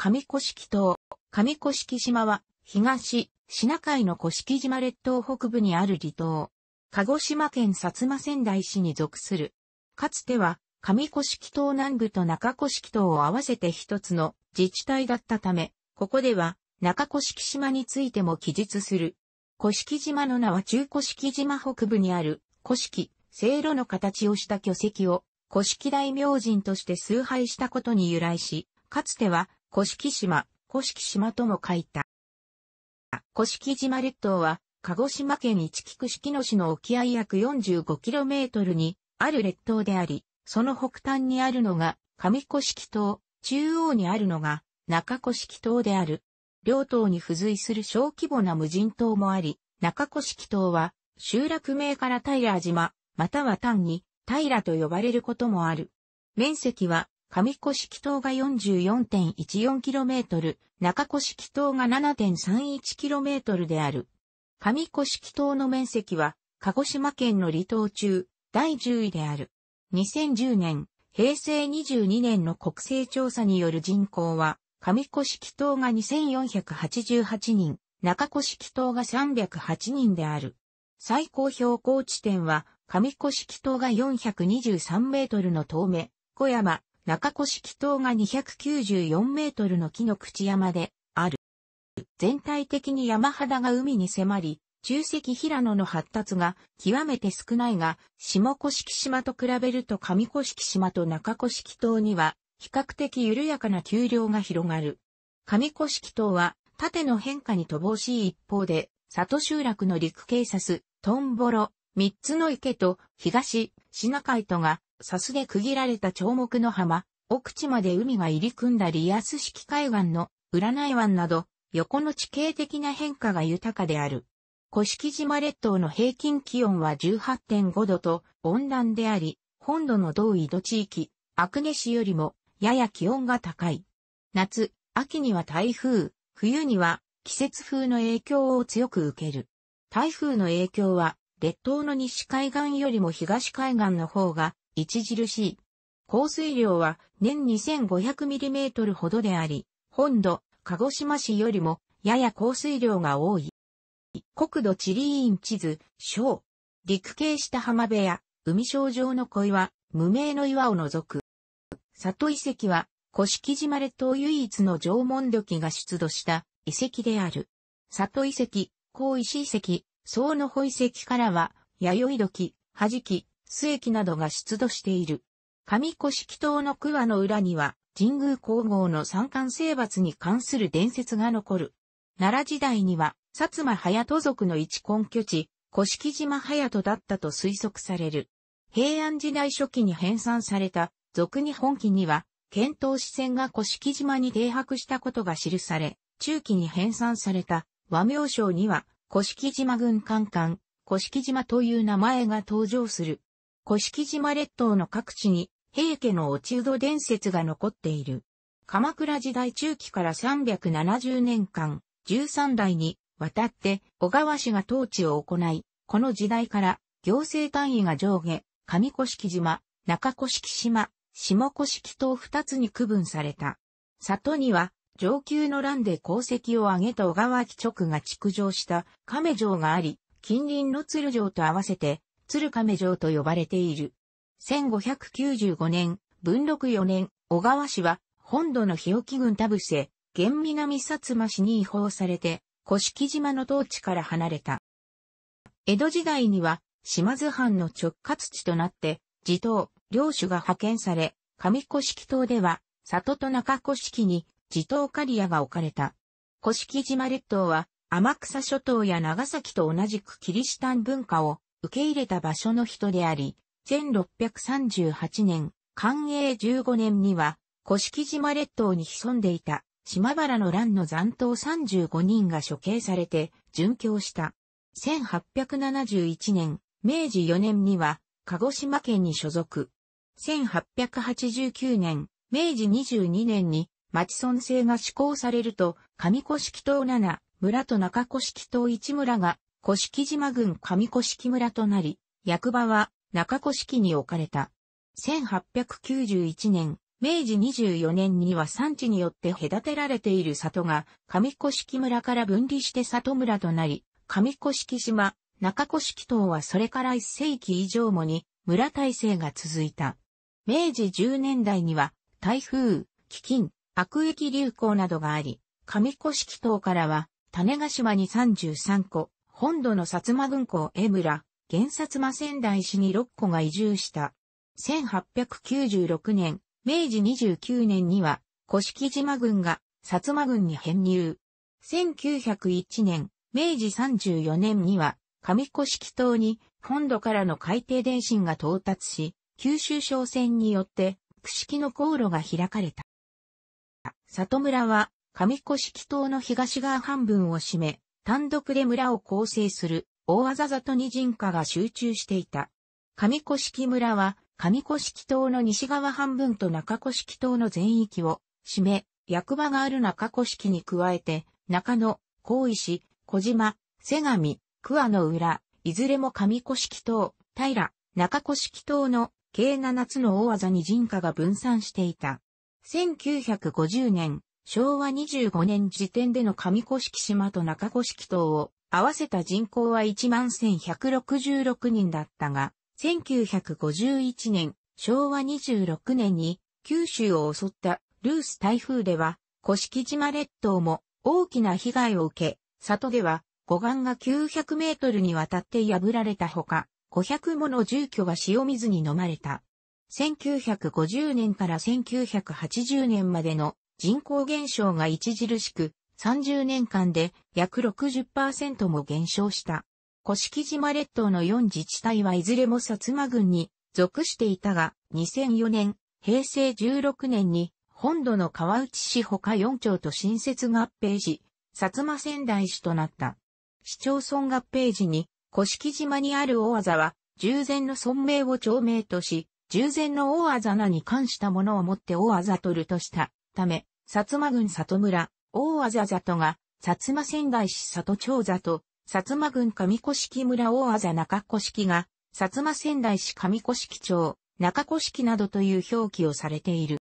上古式島。上古式島は、東、シナ海の古式島列島北部にある離島。鹿児島県薩摩仙台市に属する。かつては、上古式島南部と中古式島を合わせて一つの自治体だったため、ここでは、中古式島についても記述する。古式島の名は中古式島北部にある、古式、聖路の形をした巨石を、古式大明神として崇拝したことに由来し、かつては、古式島、古式島とも書いた。古式島列島は、鹿児島県市木式野市の沖合約 45km にある列島であり、その北端にあるのが上古式島、中央にあるのが中古式島である。両島に付随する小規模な無人島もあり、中古式島は集落名から平島、または単に平と呼ばれることもある。面積は上古式島が 44.14km、中古式島が 7.31km である。上古式島の面積は、鹿児島県の離島中、第10位である。2010年、平成22年の国勢調査による人口は、上古式島が2488人、中古式島が308人である。最高標高地点は、上古式島が423メートルの遠目、小山、中古式島が294メートルの木の口山である。全体的に山肌が海に迫り、中石平野の発達が極めて少ないが、下古式島と比べると上古式島と中古式島には比較的緩やかな丘陵が広がる。上古式島は縦の変化に乏しい一方で、里集落の陸警察、トンボロ、三つの池と東、シナ海とがさすで区切られた長木の浜、奥地まで海が入り組んだリアス式海岸の占い湾など、横の地形的な変化が豊かである。古式島列島の平均気温は18.5度と温暖であり、本土の同緯度地域、アクネ市よりもやや気温が高い。夏、秋には台風、冬には季節風の影響を強く受ける。台風の影響は列島の西海岸よりも東海岸の方が著しい。降水量は年 2500mm ほどであり、本土、鹿児島市よりもやや降水量が多い。国土地理院地図、小。陸系下浜辺や海小上の小岩、無名の岩を除く。里遺跡は、古式島列島唯一の縄文土器が出土した遺跡である。里遺跡、高石遺跡、総の保遺跡からは、弥生土器、弾き、末期などが出土している。上古式島の桑の裏には、神宮皇后の三冠征伐に関する伝説が残る。奈良時代には、薩摩隼人族の一根拠地、古式島隼人だったと推測される。平安時代初期に編纂された、俗に本記には、遣唐使船が古式島に停泊したことが記され、中期に編纂された和名章には、古式島軍艦艦、古式島という名前が登場する。古式島列島の各地に平家の落ち戸伝説が残っている。鎌倉時代中期から370年間、13代にわたって小川氏が統治を行い、この時代から行政単位が上下、上古式島、中古式島、下古式島二つに区分された。里には上級の乱で功績を上げた小川貴直が築城した亀城があり、近隣の鶴城と合わせて鶴亀城と呼ばれている。1595年、文禄4年、小川氏は、本土の日置郡田伏、現南薩摩市に移法されて、古式島の統治から離れた。江戸時代には、島津藩の直轄地となって、地頭、領主が派遣され、上古式島では、里と中古式に、地頭刈屋が置かれた。古式島列島は、天草諸島や長崎と同じくキリシタン文化を受け入れた場所の人であり、1638年、寛永15年には、古式島列島に潜んでいた、島原の乱の残党35人が処刑されて、殉教した。1871年、明治4年には、鹿児島県に所属。1889年、明治22年に、町村制が施行されると、上古式島7、村と中古式島1村が古式島郡上古式村となり、役場は中古式に置かれた。1891年、明治24年には産地によって隔てられている里が上古式村から分離して里村となり、上古式島、中古式島はそれから1世紀以上もに村体制が続いた。明治10年代には台風、飢饉、悪疫流行などがあり、上古式島からは種ヶ島に33個、本土の薩摩軍港江村、原薩摩仙台市に6個が移住した。1896年、明治29年には、古式島軍が薩摩軍に編入。1901年、明治34年には、上古式島に本土からの海底電信が到達し、九州商船によって、串式の航路が開かれた。里村は、上古式島の東側半分を占め、単独で村を構成する大技里に人家が集中していた。上古式村は上古式島の西側半分と中古式島の全域を占め、役場がある中古式に加えて、中野、高石、小島、瀬上、桑の浦、いずれも上古式島、平、中古式島の計7つの大技に人家が分散していた。1950年、昭和25年時点での上古式島と中古式島を合わせた人口は11,166人だったが、1951年、昭和26年に九州を襲ったルース台風では、古式島列島も大きな被害を受け、里では護岸が900メートルにわたって破られたほか、500もの住居が塩水に飲まれた。1950年から1980年までの人口減少が著しく、30年間で約60%も減少した。古式島列島の4自治体はいずれも薩摩郡に属していたが、2004年、平成16年に本土の川内市ほか4町と新設合併し、薩摩仙台市となった。市町村合併時に、古式島にある大技は、従前の村名を町名とし、従前の大技名なに関したものをもって大技取るとした。ため、薩摩郡里村、大あざ里が、薩摩仙台市里町里、薩摩郡上古式村大あざ中古式が、薩摩仙台市上古式町、中古式などという表記をされている。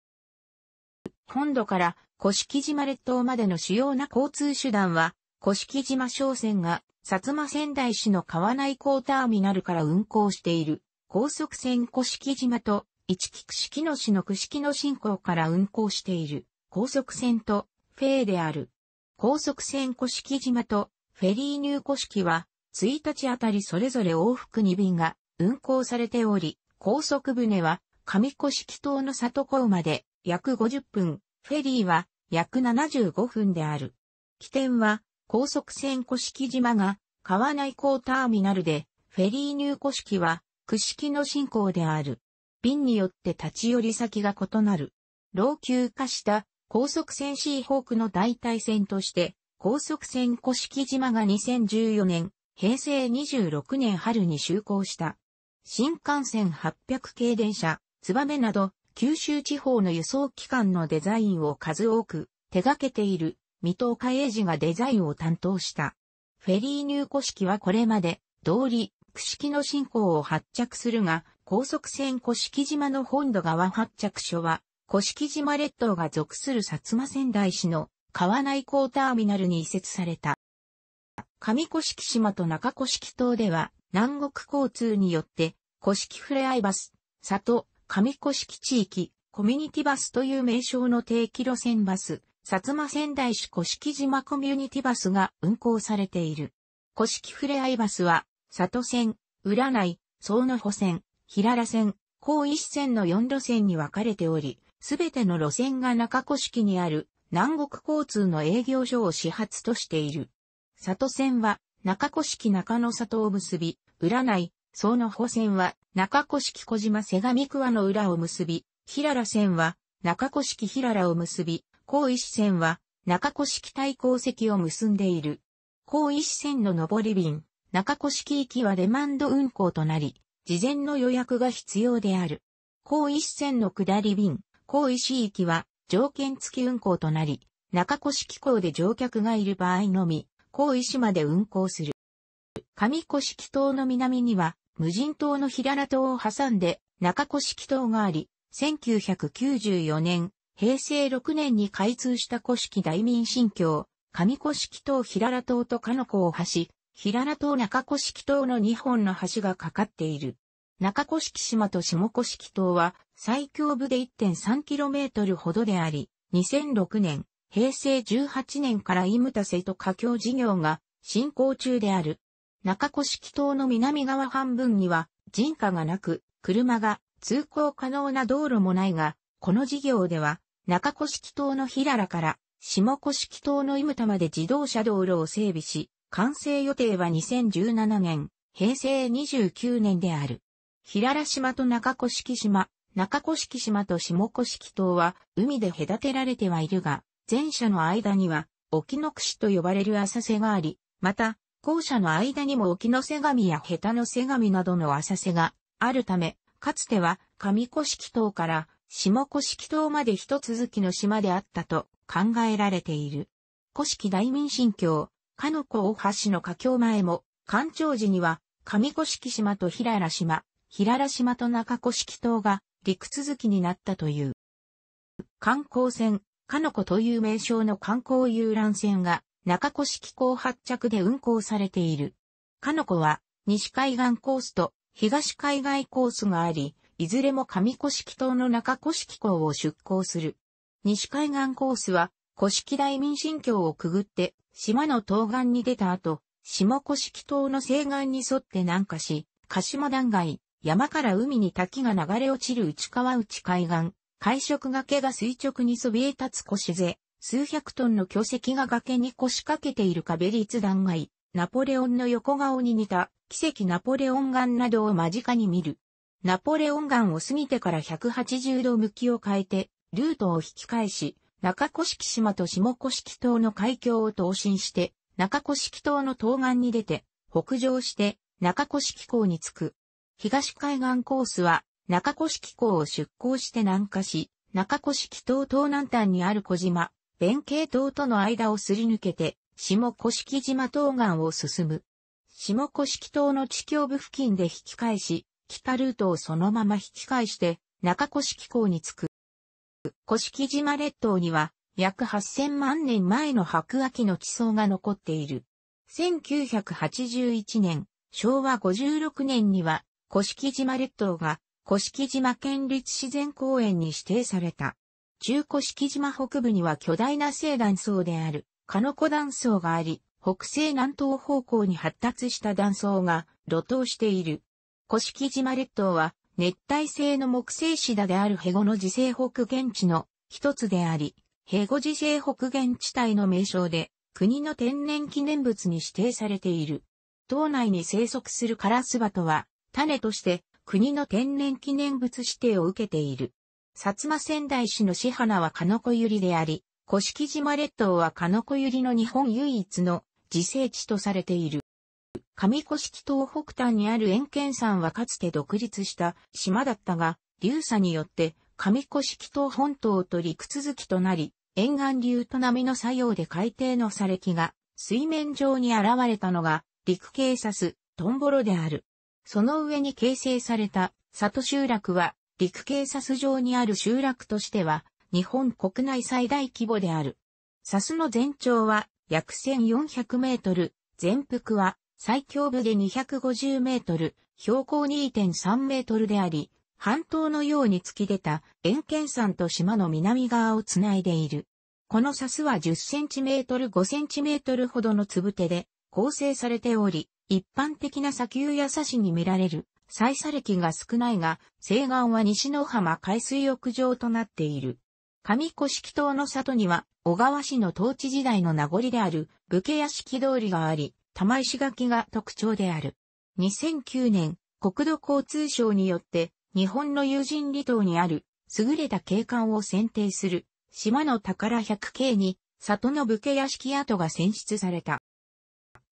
本土から古式島列島までの主要な交通手段は、古式島商船が、薩摩仙台市の川内港ターミナルから運航している、高速船古式島と一木串木野市の串木の進行から運行している高速船とフェーである。高速船古式島とフェリー入古式は1日あたりそれぞれ往復2便が運行されており、高速船は上古式島の里港まで約50分、フェリーは約75分である。起点は高速船古式島が川内港ターミナルで、フェリー入古式は、串木の進行である。便によって立ち寄り先が異なる。老朽化した高速船シーホークの代替船として、高速船古式島が2014年、平成26年春に就航した。新幹線800系電車、ツバメなど、九州地方の輸送機関のデザインを数多く手掛けている、水戸岡英二がデザインを担当した。フェリー入庫式はこれまで、通り、串式の進行を発着するが、高速船古式島の本土側発着所は、古式島列島が属する薩摩仙台市の川内港ターミナルに移設された。上古式島と中古式島では、南国交通によって、古式ふれあいバス、里、上古式地域、コミュニティバスという名称の定期路線バス、薩摩仙台市古式島コミュニティバスが運行されている。古式ふれあいバスは、里線、占い、総の保線、平良線、高一線の4路線に分かれており、すべての路線が中古式にある南国交通の営業所を始発としている。里線は中古式中野里を結び、占い、総の補線は中古式小島瀬上桑の裏を結び、平良線は中古式平良を結び、高一線は中古式対鉱石を結んでいる。高一線の上り便、中古式行きはレマンド運行となり、事前の予約が必要である。高一線の下り便、高石行きは条件付き運行となり、中越機構で乗客がいる場合のみ、高石まで運行する。上越機島の南には、無人島の平良島を挟んで、中越機島があり、1994年、平成6年に開通した古式大民新橋、上越機島平良島と鹿の子を橋、平良島中古式島の2本の橋がかかっている。中古式島と下古式島は最強部で 1.3km ほどであり、2006年、平成18年からイムタセと架橋事業が進行中である。中古式島の南側半分には人家がなく、車が通行可能な道路もないが、この事業では中古式島の平良から下古式島のイムタまで自動車道路を整備し、完成予定は2017年、平成29年である。平良島と中古式島、中古式島と下古式島は海で隔てられてはいるが、前者の間には沖の串と呼ばれる浅瀬があり、また、後者の間にも沖の瀬神や下手の瀬神などの浅瀬があるため、かつては上古式島から下古式島まで一続きの島であったと考えられている。古式大民心境。かの子大橋の佳境前も、干潮時には、上古式島と平良島、平良島と中古式島が陸続きになったという。観光船、かの子という名称の観光遊覧船が中古式港発着で運航されている。かの子は西海岸コースと東海外コースがあり、いずれも上古式島の中古式港を出港する。西海岸コースは、古式大民神橋をくぐって島の東岸に出た後、下甑島の西岸に沿って南下し、鹿島断崖、山から海に滝が流れ落ちる内川内海岸、海食崖が垂直にそびえ立つ腰瀬、数百トンの巨石が崖に腰掛けている壁立断崖、ナポレオンの横顔に似た奇跡ナポレオン岩などを間近に見る。ナポレオン岩を過ぎてから180度向きを変えて、ルートを引き返し、中古式島と下古式島の海峡を東進して、中古式島の東岸に出て、北上して、中古式港に着く。東海岸コースは、中古式港を出港して南下し、中古式島東南端にある小島、弁慶島との間をすり抜けて、下古式島東岸を進む。下古式島の地境部付近で引き返し、北ルートをそのまま引き返して、中古式港に着く。古式島列島には、約8000万年前の白亜紀の地層が残っている。1981年、昭和56年には、古式島列島が、古式島県立自然公園に指定された。中古式島北部には巨大な西断層である、カノコ断層があり、北西南東方向に発達した断層が、露頭している。古式島列島は、熱帯性の木製シダであるヘゴの自生北限地の一つであり、ヘゴ自生北限地帯の名称で、国の天然記念物に指定されている。島内に生息するカラスバトは、種として国の天然記念物指定を受けている。薩摩仙台市の市花はカノコユリであり、古式島列島はカノコユリの日本唯一の自生地とされている。上古式東北端にある円県山はかつて独立した島だったが、流砂によって上古式東本島と陸続きとなり、沿岸流と波の作用で海底の砂礫が水面上に現れたのが陸警察トンボロである。その上に形成された里集落は陸警察上にある集落としては日本国内最大規模である。サスの全長は約1400メートル、全幅は最強部で250メートル、標高2.3メートルであり、半島のように突き出た円剣山と島の南側をつないでいる。この砂州は10センチメートル5センチメートルほどの粒手で構成されており、一般的な砂丘や砂市に見られる採砂歴が少ないが、西岸は西の浜海水浴場となっている。上古式島の里には、小川市の統治時代の名残である武家屋敷通りがあり、玉石垣が特徴である。2009年、国土交通省によって日本の有人離島にある優れた景観を選定する島の宝1 0 0に里の武家屋敷跡が選出された。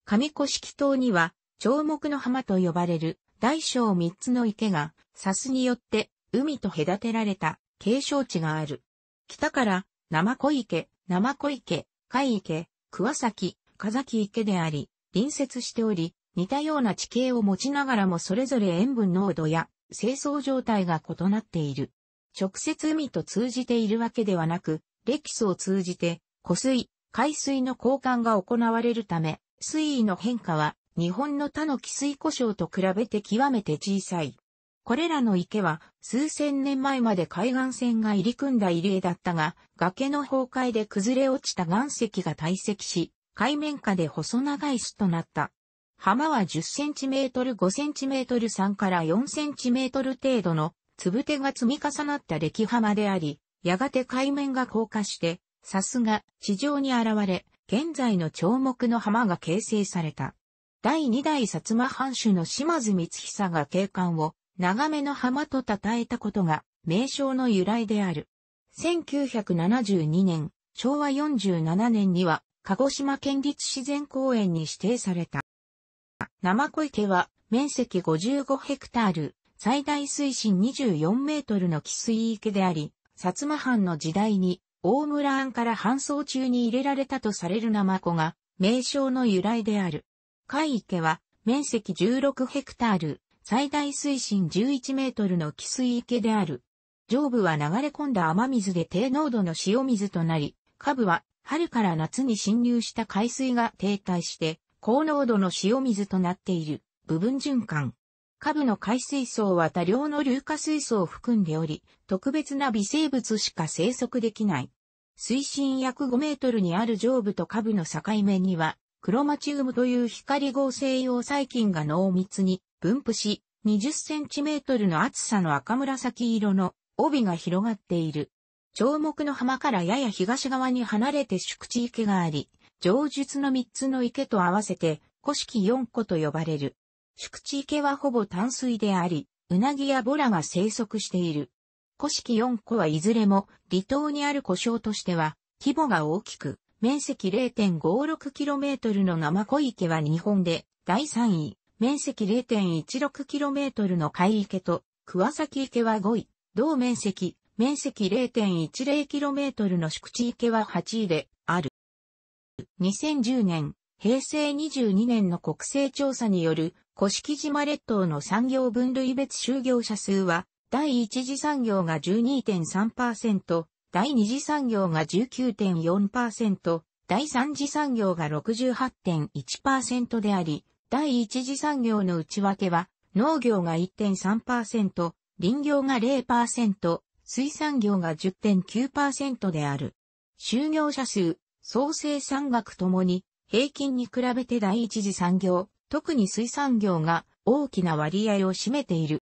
上古式島には長木の浜と呼ばれる大小3つの池が砂州によって海と隔てられた景勝地がある。北から生小池、生小池、海池、桑崎、風崎池であり、隣接しており、似たような地形を持ちながらもそれぞれ塩分濃度や清掃状態が異なっている。直接海と通じているわけではなく、レキスを通じて、湖水、海水の交換が行われるため、水位の変化は日本の他の汽水故障と比べて極めて小さい。これらの池は数千年前まで海岸線が入り組んだ入り江だったが、崖の崩壊で崩れ落ちた岩石が堆積し、海面下で細長い巣となった。浜は1 0トル5トル3から4トル程度のつぶてが積み重なった歴浜であり、やがて海面が降下して、さすが地上に現れ、現在の長木の浜が形成された。第2代薩摩藩主の島津光久が景観を長めの浜と称えたことが名称の由来である。1972年、昭和47年には鹿児島県立自然公園に指定された。生小池は面積55ヘクタール、最大水深24メートルの汽水池であり、薩摩藩の時代に大村庵から搬送中に入れられたとされる生子が名称の由来である。海池は面積16ヘクタール、最大水深11メートルの汽水池である。上部は流れ込んだ雨水で低濃度の塩水となり、下部は春から夏に侵入した海水が停滞して、高濃度の塩水となっている部分循環。下部の海水層は多量の硫化水素を含んでおり、特別な微生物しか生息できない。水深約5メートルにある上部と下部の境目には、クロマチウムという光合成用細菌が濃密に分布し、20センチメートルの厚さの赤紫色の帯が広がっている。長木の浜からやや東側に離れて宿地池があり、上述の三つの池と合わせて、古式四個と呼ばれる。宿地池はほぼ淡水であり、うなぎやボラが生息している。古式四個はいずれも離島にある古障としては規模が大きく、面積 0.56km の生小池は日本で第3位、面積 0.16km の海池と桑崎池は5位、同面積面積 0.10km の宿地池は8位である。2010年、平成22年の国勢調査による、古式島列島の産業分類別就業者数は、第一次産業が12.3%、第二次産業が19.4%、第三次産業が68.1%であり、第一次産業の内訳は、農業が1.3%、林業が0%、水産業が10.9%である。就業者数、総生産額ともに、平均に比べて第一次産業、特に水産業が大きな割合を占めている。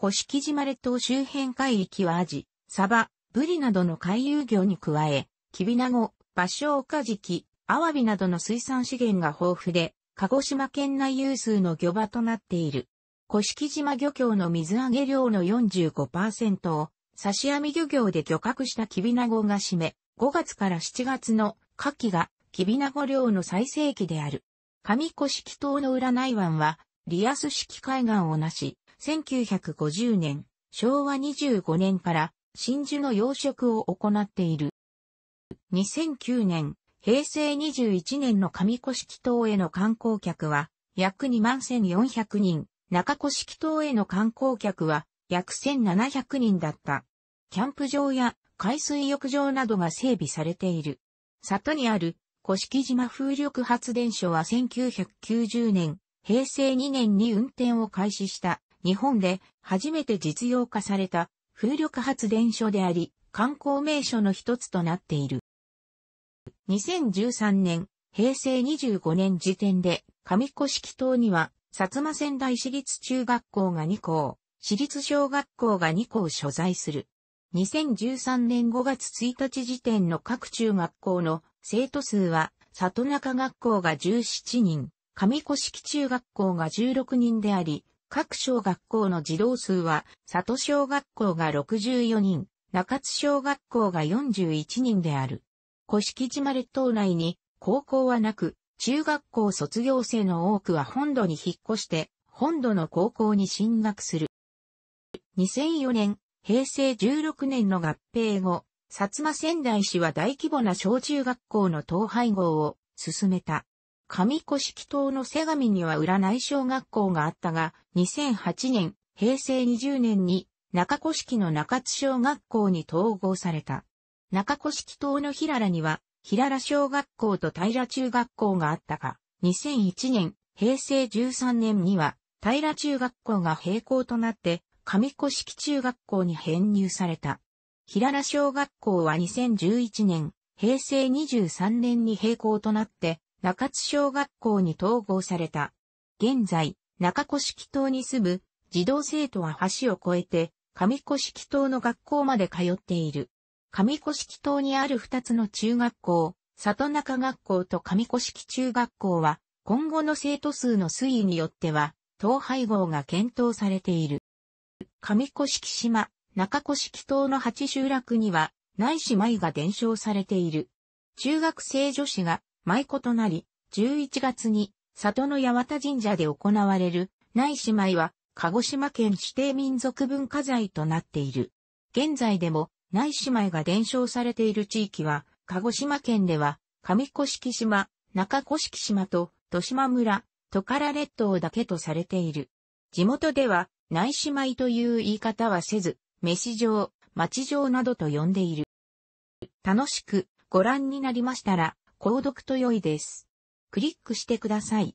古式島列島周辺海域はアジ、サバ、ブリなどの海遊魚に加え、キビナゴ、バショウカジキ、アワビなどの水産資源が豊富で、鹿児島県内有数の漁場となっている。古式島漁協の水揚げ量の45%を刺し網漁業で漁獲したキビナゴが占め、5月から7月の夏季がキビナゴ漁の最盛期である。上古式島の占い湾はリアス式海岸をなし、1950年、昭和25年から真珠の養殖を行っている。2009年、平成21年の上古式島への観光客は約2万1400人。中古式島への観光客は約1700人だった。キャンプ場や海水浴場などが整備されている。里にある古式島風力発電所は1990年、平成2年に運転を開始した日本で初めて実用化された風力発電所であり、観光名所の一つとなっている。2013年、平成25年時点で上古式島には薩摩仙台市立中学校が2校、市立小学校が2校所在する。2013年5月1日時点の各中学校の生徒数は、里中学校が17人、上古式中学校が16人であり、各小学校の児童数は、里小学校が64人、中津小学校が41人である。古式島列島内に高校はなく、中学校卒業生の多くは本土に引っ越して、本土の高校に進学する。2004年、平成16年の合併後、薩摩仙台市は大規模な小中学校の統廃合を進めた。上古式島の瀬上には占い小学校があったが、2008年、平成20年に中古式の中津小学校に統合された。中古式島の平らには平良小学校と平中学校があったが、2001年、平成13年には、平中学校が閉校となって、上古式中学校に編入された。平良小学校は2011年、平成23年に閉校となって、中津小学校に統合された。現在、中古式島に住む児童生徒は橋を越えて、上古式島の学校まで通っている。上古式島にある2つの中学校、里中学校と上古式中学校は、今後の生徒数の推移によっては、統廃合が検討されている。上古式島、中古式島の8集落には、内姉妹が伝承されている。中学生女子が舞子となり、11月に里の八幡神社で行われる内姉妹は、鹿児島県指定民族文化財となっている。現在でも内姉妹が伝承されている地域は、鹿児島県では、上古式島、中古式島と、豊島村、トカラ列島だけとされている。地元では、内姉妹という言い方はせず、飯城、町城などと呼んでいる。楽しくご覧になりましたら、購読と良いです。クリックしてください。